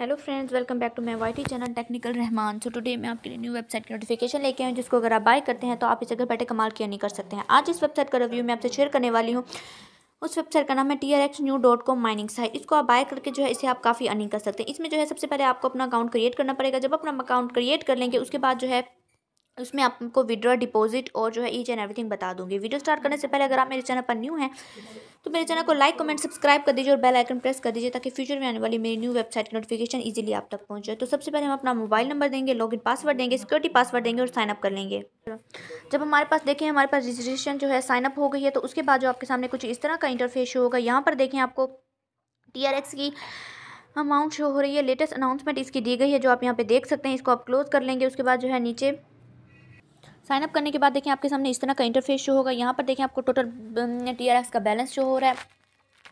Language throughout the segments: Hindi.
hello friends welcome back to my YT channel technical Rahman so today मैं आपके लिए न्यू वेबसाइट की नोटिफिकेशन लेके आया जिसको अगर आप बाय करते हैं तो आप इसे घर बैठे कमाल किया नहीं कर सकते हैं आज इस वेबसाइट का रिव्यू मैं आपसे शेयर करने वाली हूँ उस वेबसाइट का नाम है T R X new dot com mining site इसको आप बाय करके जो है इसे आप काफ़ी अर्निंग कर सकते हैं इसमें जो है सबसे पहले आपको अपना अकाउंट क्रिएट करना पड़ेगा जब अपना अकाउंट क्रिएट कर लेंगे उसके बाद जो है उसमें आपको विड्रॉ डिपॉजिट और जो है ईच एंड एवरीथिंग बता दूंगी वीडियो स्टार्ट करने से पहले अगर आप मेरे चैनल पर न्यू हैं तो मेरे चैनल को लाइक कमेंट सब्सक्राइब कर दीजिए और बेल आइकन प्रेस कर दीजिए ताकि फ्यूचर में आने वाली मेरी न्यू वेबसाइट की नोटिफिकेशन ईजिली आप तक पहुंचे तो सबसे पहले हम अपना मोबाइल नंबर देंगे लॉग इन पासवर्ड देंगे सिक्योरिटी पासवर्ड देंगे और साइनअप कर लेंगे जब हमारे पास देखें हमारे पास रजिस्ट्रेशन जो है साइनअप हो गई है तो उसके बाद जो आपके सामने कुछ इस तरह का इंटरफेस होगा यहाँ पर देखें आपको टी की अमाउंट शो हो रही है लेटेस्ट अनाउंसमेंट इसकी दी गई है जो आप यहाँ पे देख सकते हैं इसको आप क्लोज कर लेंगे उसके बाद जो है नीचे साइनअप करने के बाद देखें आपके सामने इस तरह का इंटरफेस शो होगा यहाँ पर देखें आपको टोटल टी um, का बैलेंस शो हो रहा है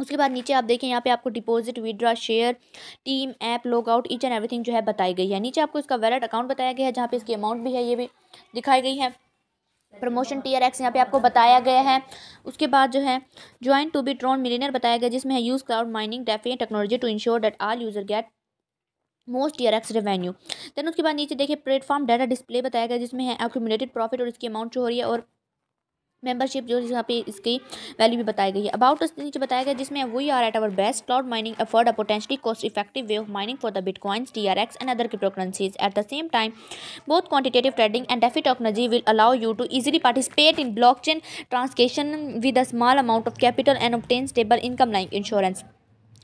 उसके बाद नीचे आप देखें यहाँ पे आपको deposit withdraw share team app log out each and everything जो है बताई गई है नीचे आपको इसका वैलेट अकाउंट बताया गया है जहाँ पे इसकी अमाउंट भी है ये भी दिखाई गई है प्रमोशन टी आर एक्स यहाँ पे आपको बताया गया है उसके बाद जो है join to be Tron millionaire बताया गया जिसमें है use cloud mining definite technology to ensure that all user get most year X revenue then उसके बाद नीचे देखिए प्लेटफॉर्म डाटा डिस्प्ले बताया गया जिसमें है एक्यूमुलेटेड प्रॉफिट और इसकी अमाउंट जो हो रही है और मेंबरशिप जो यहाँ पे इसकी वैल्यू भी बताई गई है अबाउट उस नीचे बताया गया जिसमें we are at our best cloud mining afford a potentially cost effective way of mining for the bitcoins T R X and other cryptocurrencies at the same time both quantitative trading and DeFi technology will allow you to easily participate in blockchain transaction with a small amount of capital and obtain stable income like insurance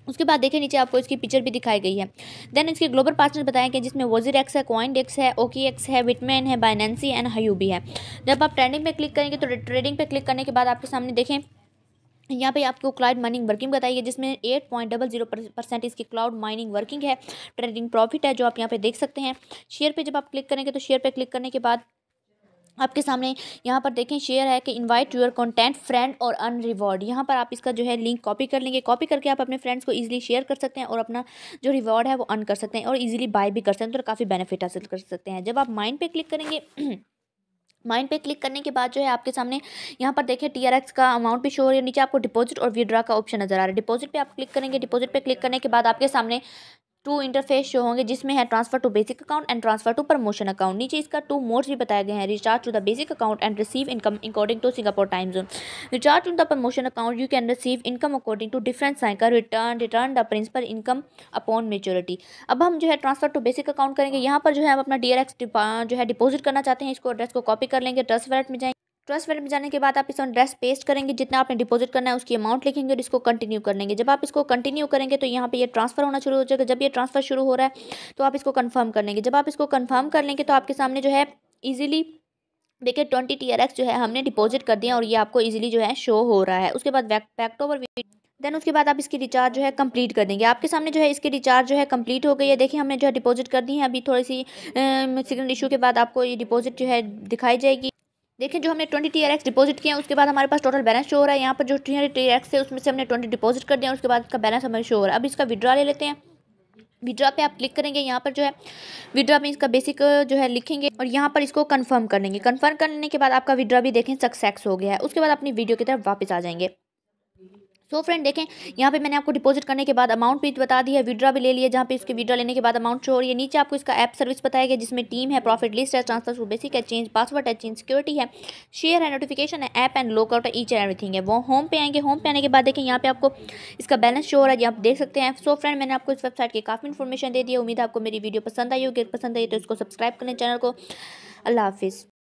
उसके बाद देखिए नीचे आपको इसकी पिक्चर भी दिखाई गई है देन इसके ग्लोबल पार्टनर बताए गए जिसमें वोजिर एक्स है कॉइन डेक्स है ओकी एक्स है विटमैन है बाइनेंसी एंड हयूबी है जब आप ट्रेंडिंग पे क्लिक करेंगे तो ट्रेडिंग पे क्लिक करने के बाद आपके सामने देखें यहाँ पे आपको क्लाउड माइनिंग वर्किंग बताइए जिसमें eight point double zero percent इसकी क्लाउड माइनिंग वर्किंग है ट्रेडिंग प्रॉफिट है जो आप यहाँ पे देख सकते हैं शेयर पे जब आप क्लिक करेंगे तो शेयर पे क्लिक करने के बाद आपके सामने यहाँ पर देखें शेयर है कि इनवाइट योर कंटेंट फ्रेंड और अन रिवॉर्ड यहाँ पर आप इसका जो है लिंक कॉपी कर लेंगे कॉपी करके आप अपने फ्रेंड्स को इजीली शेयर कर सकते हैं और अपना जो रिवॉर्ड है वो अन कर सकते हैं और इजीली बाय भी कर सकते हैं तो काफ़ी बेनिफिट हासिल कर सकते हैं जब आप माइंड पे क्लिक करेंगे माइंड पे क्लिक करने के बाद जो है आपके सामने यहाँ पर देखें टी का अमाउंट भी शो हो रही है नीचे आपको डिपॉजिट और विड्रा का ऑप्शन नजर आ रहा है डिपॉजिट पे आप क्लिक करेंगे डिपॉजिट पे क्लिक करने के बाद आपके सामने टू इंटरफेस शो होंगे जिसमें है transfer to basic account and transfer to promotion account नीचे इसका टू मोड्स भी बताया गया है recharge to the basic account and receive income according to Singapore time zone recharge to the promotion account you can receive income according to different का return return the principal income upon maturity अब हम जो है ट्रांसफर टू बेसिक अकाउंट करेंगे यहाँ पर जो है हम अपना डी जो है डिपोजिट करना चाहते हैं इसको एड्रेस को कॉपी कर लेंगे ट्रस्ट वैलेट में जाएंगे ट्रस्ट वैलेट में जाने के बाद आप इस एड्रेस पेस्ट करेंगे जितना आपने डिपॉजिट करना है उसकी अमाउंट लिखेंगे और इसको कंटिन्यू करेंगे जब आप इसको कंटिन्यू करेंगे तो यहाँ पे ये ट्रांसफर होना शुरू हो जाएगा जब ये ट्रांसफर शुरू हो रहा है तो आप इसको कन्फर्म कर लेंगे जब आप इसको कन्फर्म कर लेंगे तो आपके सामने जो है ईजिली देखिए ट्वेंटी टी जो है हमने डिपॉजिट कर दिया और ये आपको ईजिली जो है शो हो रहा है उसके बाद बैक ओवर देन उसके बाद आप इसकी रिचार्ज जो है कंप्लीट कर देंगे आपके सामने जो है इसकी रिचार्ज जो है कंप्लीट हो गई है देखिए हमने जो है डिपॉजिट कर दी है अभी थोड़ी सी सिग्नल इशू के बाद आपको ये डिपॉजिट जो है दिखाई जाएगी देखें जो हमने ट्वेंटी टी एक्स डिपॉजिट किया है उसके बाद हमारे पास टोटल बैलेंस शो हो रहा है यहाँ पर जो ट्री टी एक्स है उसमें से हमने ट्वेंटी डिपॉजिट कर दिया उसके बाद इसका बैलेंस हमें शो हो रहा है अब इसका विड्रा ले लेते हैं विड्रा पे आप क्लिक करेंगे यहाँ पर जो है विड्रा में इसका बेसिक जो है लिखेंगे और यहाँ पर इसको कंफर्म कर लेंगे कन्फर्म करने के बाद आपका विड्रा भी देखें सक्सेस हो गया है उसके बाद अपनी वीडियो की तरफ वापस आ जाएंगे सो so फ्रेंड देखें यहाँ पे मैंने आपको डिपॉजिट करने के बाद अमाउंट भी बता दी है विड्रा भी ले लिया जहाँ पे इसके विड्रा लेने के बाद अमाउंट शो हो रही है नीचे आपको इसका ऐप सर्विस बताया गया जिसमें टीम है प्रॉफिट लिस्ट है ट्रांसफर टू बेसिक है चेंज पासवर्ड है चेंज सिक्योरिटी है शेयर है नोटिफिकेशन है ऐप एंड लॉकआउट है ईच एंड एवरीथिंग है वो होम पे आएंगे होम पे आने के बाद देखें यहाँ पे आपको इसका बैलेंस शो हो रहा है आप देख सकते हैं सो फ्रेंड मैंने आपको इस वेबसाइट की काफ़ी इन्फॉर्मेशन दे दी है उम्मीद है आपको मेरी वीडियो पसंद आई होगी पसंद आई तो इसको सब्सक्राइब करें चैनल को अल्लाह हाफिज़